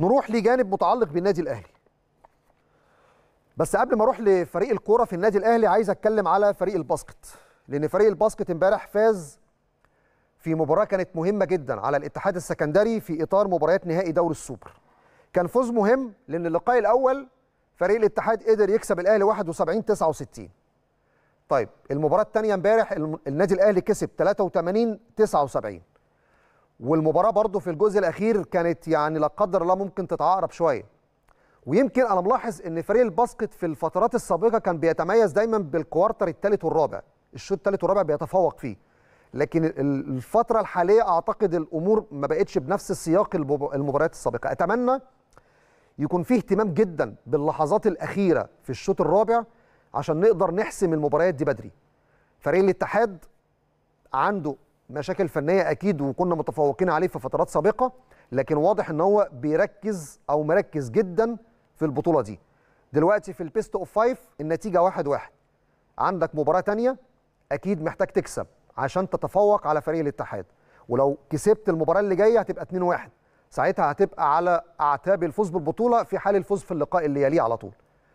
نروح لجانب متعلق بالنادي الاهلي بس قبل ما اروح لفريق الكوره في النادي الاهلي عايز اتكلم على فريق الباسكت لان فريق الباسكت امبارح فاز في مباراه كانت مهمه جدا على الاتحاد السكندري في اطار مباريات نهائي دوري السوبر كان فوز مهم لان اللقاء الاول فريق الاتحاد قدر يكسب الاهلي 71 69 طيب المباراه الثانيه امبارح النادي الاهلي كسب 83 79 والمباراه برضو في الجزء الاخير كانت يعني لا قدر الله ممكن تتعقرب شويه ويمكن انا ملاحظ ان فريق الباسكت في الفترات السابقه كان بيتميز دايما بالكوارتر الثالث والرابع الشوط الثالث والرابع بيتفوق فيه لكن الفتره الحاليه اعتقد الامور ما بقتش بنفس السياق المباريات السابقه اتمنى يكون فيه اهتمام جدا باللحظات الاخيره في الشوط الرابع عشان نقدر نحسم المباريات دي بدري فريق الاتحاد عنده مشاكل فنيه اكيد وكنا متفوقين عليه في فترات سابقه لكن واضح ان هو بيركز او مركز جدا في البطوله دي دلوقتي في البيست اوف فايف النتيجه واحد واحد عندك مباراه تانية اكيد محتاج تكسب عشان تتفوق على فريق الاتحاد ولو كسبت المباراه اللي جايه هتبقى 2 1 ساعتها هتبقى على اعتاب الفوز بالبطوله في حال الفوز في اللقاء اللي يليه على طول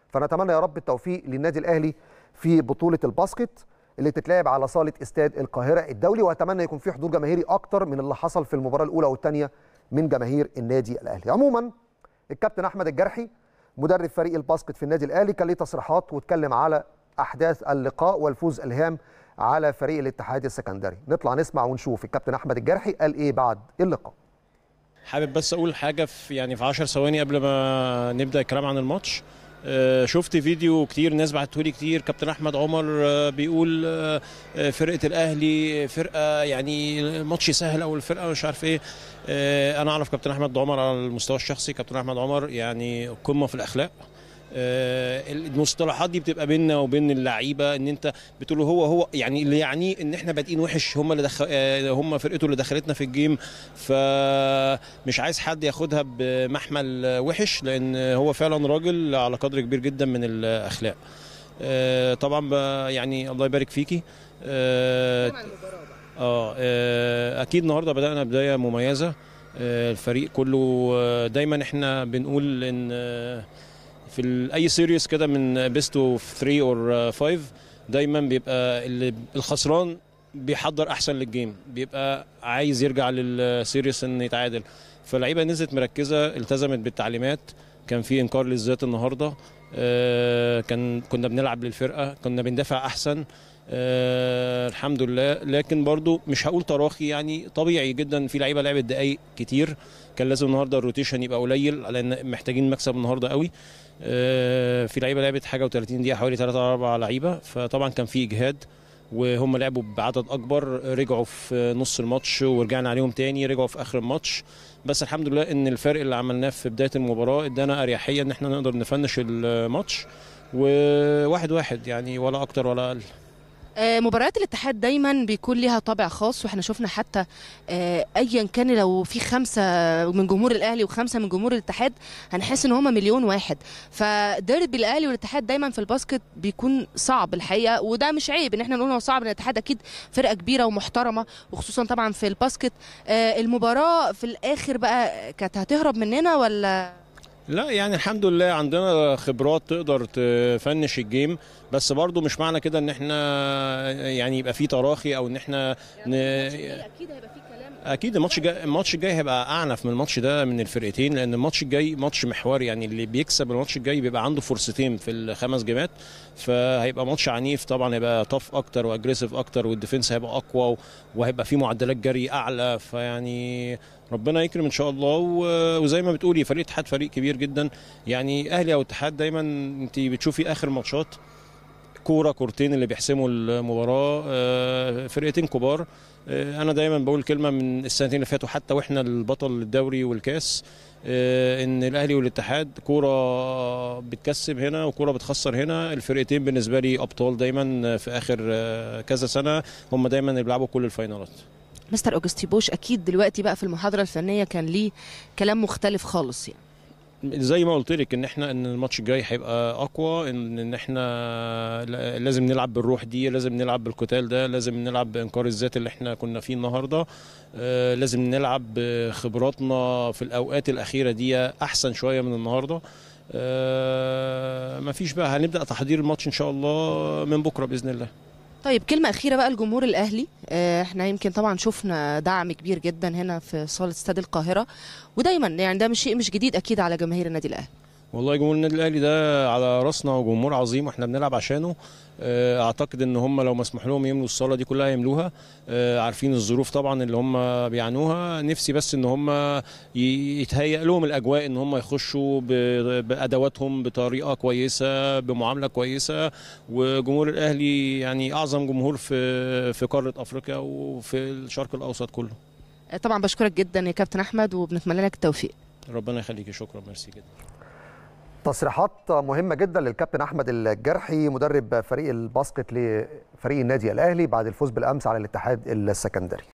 فنتمنى يا رب التوفيق للنادي الاهلي في بطوله الباسكت اللي تتلعب على صاله استاد القاهره الدولي واتمنى يكون في حضور جماهيري اكتر من اللي حصل في المباراه الاولى والثانيه من جماهير النادي الاهلي عموما الكابتن احمد الجرحي مدرب فريق الباسكت في النادي الاهلي كان ليه تصريحات واتكلم على احداث اللقاء والفوز الهام على فريق الاتحاد السكندري نطلع نسمع ونشوف الكابتن احمد الجرحي قال ايه بعد اللقاء حابب بس اقول حاجه في يعني في 10 ثواني قبل ما نبدا الكلام عن الماتش آه، شفت فيديو كتير ناس بعتهولي كتير كابتن احمد عمر آه، بيقول آه، فرقه الاهلي فرقه يعني ماتش سهل او الفرقه مش عارف ايه انا اعرف كابتن احمد عمر على المستوى الشخصي كابتن احمد عمر يعني قمه في الاخلاق آه، المصطلحات دي بتبقى بيننا وبين اللعيبه ان انت بتقول هو هو يعني اللي يعنيه ان احنا بادئين وحش هم اللي دخ... آه، هم فرقته اللي دخلتنا في الجيم فمش عايز حد ياخدها بمحمل وحش لان هو فعلا راجل على قدر كبير جدا من الاخلاق آه، طبعا يعني الله يبارك فيكي اه اكيد النهارده بدانا بدايه مميزه الفريق كله دايما احنا بنقول ان في اي سيريوس كده من بيست اوف 3 اور 5 دايما بيبقى اللي الخسران بيحضر احسن للجيم بيبقى عايز يرجع للسيريوس ان يتعادل فاللعيبه نزلت مركزه التزمت بالتعليمات كان في انكار للذات النهارده آه، كان كنا بنلعب للفرقه كنا بندافع احسن آه الحمد لله لكن برضو مش هقول تراخي يعني طبيعي جدا في لعيبه لعبت دقايق كتير كان لازم النهارده الروتيشن يبقى قليل لان محتاجين مكسب النهارده قوي آه في لعيبه لعبت حاجه و30 دقيقه حوالي 3 4 لعيبه فطبعا كان في اجهاد وهم لعبوا بعدد اكبر رجعوا في نص الماتش ورجعنا عليهم تاني رجعوا في اخر الماتش بس الحمد لله ان الفرق اللي عملناه في بدايه المباراه ادانا اريحيه ان احنا نقدر نفنش الماتش وواحد واحد يعني ولا اكتر ولا اقل آه، مباريات الاتحاد دايما بيكون ليها طابع خاص واحنا شفنا حتى آه، ايا كان لو في خمسه من جمهور الاهلي وخمسه من جمهور الاتحاد هنحس ان هما مليون واحد فديربي الاهلي والاتحاد دايما في الباسكت بيكون صعب الحقيقه وده مش عيب ان احنا نقول هو صعب الاتحاد اكيد فرقه كبيره ومحترمه وخصوصا طبعا في الباسكت آه، المباراه في الاخر بقى كانت هتهرب مننا ولا لا يعني الحمد لله عندنا خبرات تقدر تفنش الجيم بس برضو مش معنى كده ان احنا يعني يبقى في تراخي او ان احنا يعني ن... اكيد هيبقى في اكيد الماتش الجاي الماتش الجاي هيبقى اعنف من الماتش ده من الفرقتين لان الماتش الجاي ماتش محور يعني اللي بيكسب الماتش الجاي بيبقى عنده فرصتين في الخمس جيمات فهيبقى ماتش عنيف طبعا هيبقى طف اكتر واجريسيف اكتر والديفنس هيبقى اقوى وهيبقى فيه معدلات جري اعلى فيعني ربنا يكرم ان شاء الله وزي ما بتقولي فريق اتحاد فريق كبير جدا يعني اهلي او اتحاد دايما انت بتشوفي اخر ماتشات كوره كورتين اللي بيحسموا المباراه آه، فرقتين كبار آه، انا دايما بقول كلمه من السنتين اللي فاتوا حتى واحنا البطل الدوري والكاس آه، ان الاهلي والاتحاد كوره بتكسب هنا وكوره بتخسر هنا الفرقتين بالنسبه لي ابطال دايما في اخر كذا سنه هم دايما اللي بيلعبوا كل الفاينالات مستر اوجستي بوش اكيد دلوقتي بقى في المحاضره الفنيه كان ليه كلام مختلف خالص يعني زي ما قلت لك ان احنا ان الماتش الجاي هيبقى اقوى ان ان احنا لازم نلعب بالروح دي لازم نلعب بالقتال ده لازم نلعب بانكار الذات اللي احنا كنا فيه النهارده آه، لازم نلعب بخبراتنا في الاوقات الاخيره دي احسن شويه من النهارده آه، مفيش بقى هنبدا تحضير الماتش ان شاء الله من بكره باذن الله طيب كلمة أخيرة بقى الجمهور الأهلي آه، احنا يمكن طبعا شفنا دعم كبير جدا هنا في صالة استاد القاهرة ودايما يعني ده مش شيء مش جديد أكيد على جماهير النادي الأهلي والله جمهور النادي الاهلي ده على راسنا وجمهور عظيم واحنا بنلعب عشانه آه، اعتقد ان هم لو مسموح لهم يملوا الصاله دي كلها يملوها آه، عارفين الظروف طبعا اللي هم بيعانوها نفسي بس ان هم يتهيأ لهم الاجواء ان هم يخشوا بادواتهم بطريقه كويسه بمعامله كويسه وجمهور الاهلي يعني اعظم جمهور في في قاره افريقيا وفي الشرق الاوسط كله طبعا بشكرك جدا يا كابتن احمد وبنتمنى لك التوفيق ربنا يخليك شكرا ميرسي جدا تصريحات مهمة جدا للكابتن أحمد الجرحي مدرب فريق الباسكت لفريق النادي الأهلي بعد الفوز بالأمس على الاتحاد السكندري